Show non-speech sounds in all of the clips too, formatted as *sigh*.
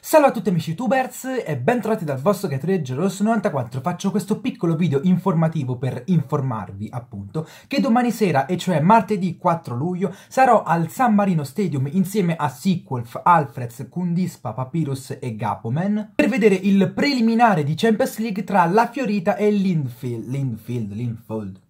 Salve a tutti amici youtubers e bentrovati dal vostro Gatorade Rosso94 Faccio questo piccolo video informativo per informarvi appunto che domani sera, e cioè martedì 4 luglio, sarò al San Marino Stadium insieme a Sequelf, Alfreds, Kundispa, Papyrus e Gapoman per vedere il preliminare di Champions League tra la Fiorita e l'Infield, l'Infield, l'Infold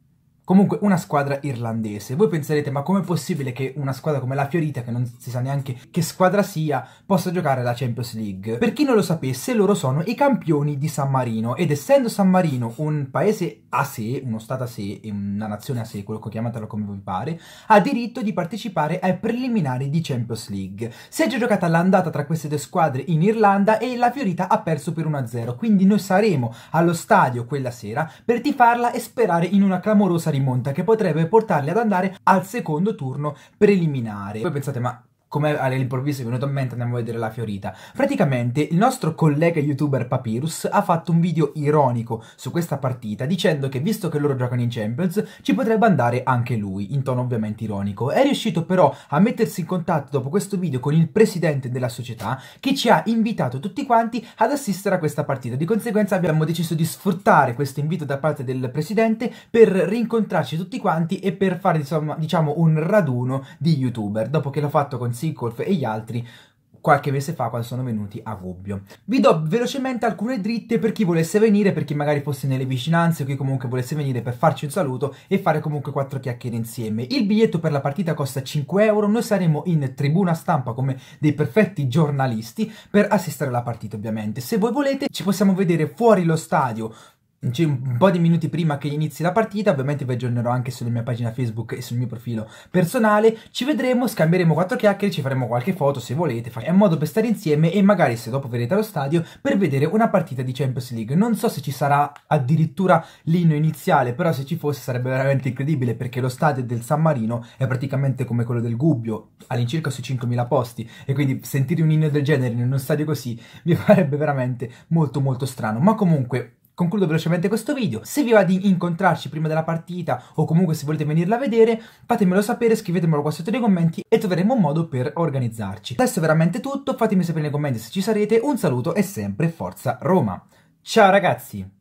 Comunque una squadra irlandese. Voi penserete ma com'è possibile che una squadra come la Fiorita, che non si sa neanche che squadra sia, possa giocare la Champions League? Per chi non lo sapesse, loro sono i campioni di San Marino ed essendo San Marino un paese a sé, uno stato a sé una nazione a sé, quello che chiamatelo come vi pare, ha diritto di partecipare ai preliminari di Champions League. Si è già giocata l'andata tra queste due squadre in Irlanda e la Fiorita ha perso per 1-0, quindi noi saremo allo stadio quella sera per tifarla e sperare in una clamorosa rimonta rimonta che potrebbe portarli ad andare al secondo turno preliminare. Voi pensate, ma come all'improvviso è venuto in mente andiamo a vedere la fiorita. Praticamente il nostro collega youtuber Papyrus ha fatto un video ironico su questa partita dicendo che visto che loro giocano in Champions ci potrebbe andare anche lui, in tono ovviamente ironico. È riuscito però a mettersi in contatto dopo questo video con il presidente della società che ci ha invitato tutti quanti ad assistere a questa partita. Di conseguenza abbiamo deciso di sfruttare questo invito da parte del presidente per rincontrarci tutti quanti e per fare insomma, diciamo un raduno di youtuber. Dopo che l'ho fatto con Lanzi, Corfe e gli altri qualche mese fa quando sono venuti a Gubbio. Vi do velocemente alcune dritte per chi volesse venire, per chi magari fosse nelle vicinanze o chi comunque volesse venire per farci un saluto e fare comunque quattro chiacchiere insieme. Il biglietto per la partita costa 5 euro, noi saremo in tribuna stampa come dei perfetti giornalisti per assistere alla partita ovviamente. Se voi volete ci possiamo vedere fuori lo stadio cioè un po' di minuti prima che inizi la partita, ovviamente vi aggiornerò anche sulla mia pagina Facebook e sul mio profilo personale. Ci vedremo, scambieremo quattro chiacchiere, ci faremo qualche foto se volete. È un modo per stare insieme e magari se dopo verrete allo stadio per vedere una partita di Champions League. Non so se ci sarà addirittura l'inno iniziale, però se ci fosse sarebbe veramente incredibile perché lo stadio del San Marino è praticamente come quello del Gubbio, all'incirca sui 5.000 posti. E quindi sentire un inno del genere in uno stadio così mi *laughs* farebbe veramente molto molto strano. Ma comunque concludo velocemente questo video, se vi va di incontrarci prima della partita o comunque se volete venirla a vedere, fatemelo sapere, scrivetemelo qua sotto nei commenti e troveremo un modo per organizzarci. Adesso è veramente tutto, fatemi sapere nei commenti se ci sarete, un saluto e sempre Forza Roma! Ciao ragazzi!